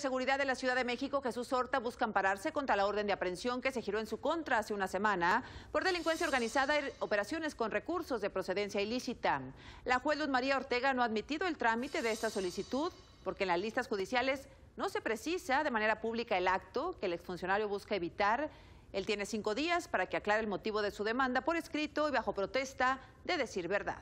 Seguridad de la Ciudad de México, Jesús Horta, busca ampararse contra la orden de aprehensión que se giró en su contra hace una semana por delincuencia organizada y operaciones con recursos de procedencia ilícita. La juez Luz María Ortega no ha admitido el trámite de esta solicitud porque en las listas judiciales no se precisa de manera pública el acto que el exfuncionario busca evitar. Él tiene cinco días para que aclare el motivo de su demanda por escrito y bajo protesta de decir verdad.